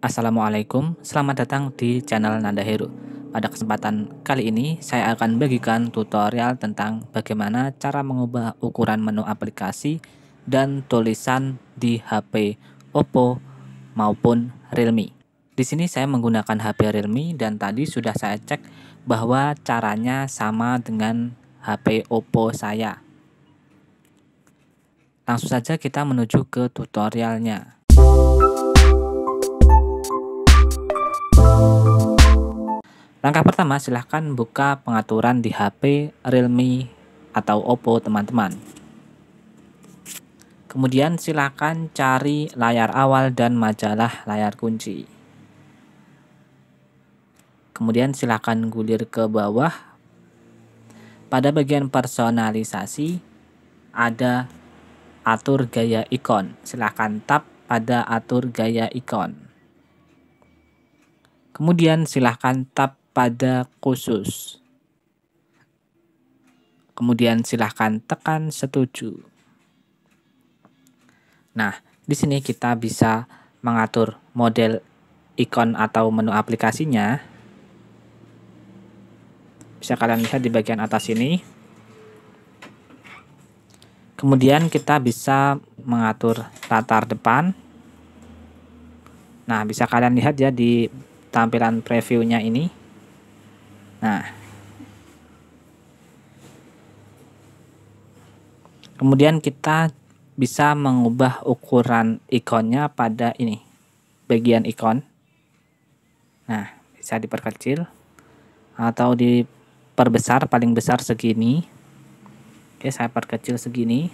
Assalamualaikum, selamat datang di channel Nanda Hero. Pada kesempatan kali ini, saya akan bagikan tutorial tentang bagaimana cara mengubah ukuran menu aplikasi dan tulisan di HP Oppo maupun Realme. Di sini saya menggunakan HP Realme dan tadi sudah saya cek bahwa caranya sama dengan HP Oppo saya. Langsung saja kita menuju ke tutorialnya. Langkah pertama, silahkan buka pengaturan di HP Realme atau Oppo teman-teman. Kemudian silahkan cari layar awal dan majalah layar kunci. Kemudian silahkan gulir ke bawah. Pada bagian personalisasi ada atur gaya ikon. Silahkan tap pada atur gaya ikon. Kemudian silahkan tap pada khusus. Kemudian silahkan tekan setuju. Nah, di sini kita bisa mengatur model ikon atau menu aplikasinya. Bisa kalian lihat di bagian atas ini. Kemudian kita bisa mengatur latar depan. Nah, bisa kalian lihat ya di tampilan previewnya ini. Nah, kemudian kita bisa mengubah ukuran ikonnya pada ini bagian ikon. Nah, bisa diperkecil atau diperbesar paling besar segini. Oke, saya perkecil segini.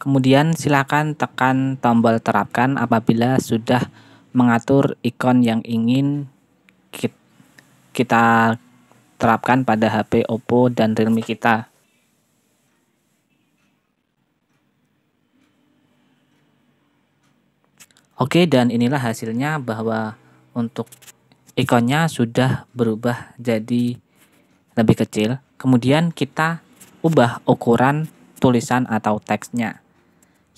Kemudian silakan tekan tombol terapkan apabila sudah mengatur ikon yang ingin kita terapkan pada HP Oppo dan Realme kita. Oke, dan inilah hasilnya bahwa untuk ikonnya sudah berubah jadi lebih kecil. Kemudian kita ubah ukuran tulisan atau teksnya.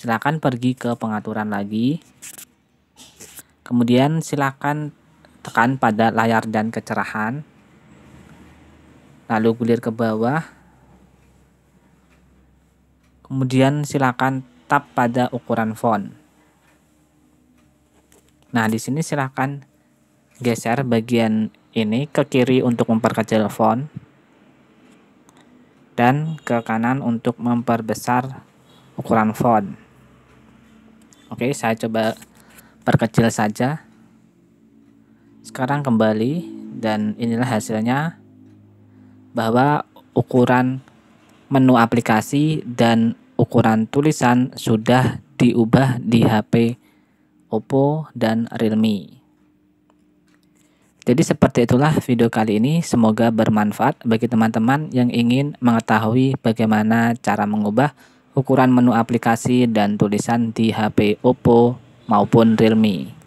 Silakan pergi ke pengaturan lagi. Kemudian silakan tekan pada layar dan kecerahan. Lalu gulir ke bawah. Kemudian silakan tap pada ukuran font. Nah, di sini silakan geser bagian ini ke kiri untuk memperkecil font dan ke kanan untuk memperbesar ukuran font. Oke, saya coba perkecil saja. Sekarang kembali dan inilah hasilnya bahwa ukuran menu aplikasi dan ukuran tulisan sudah diubah di HP Oppo dan Realme. Jadi seperti itulah video kali ini, semoga bermanfaat bagi teman-teman yang ingin mengetahui bagaimana cara mengubah ukuran menu aplikasi dan tulisan di HP Oppo maupun Realme.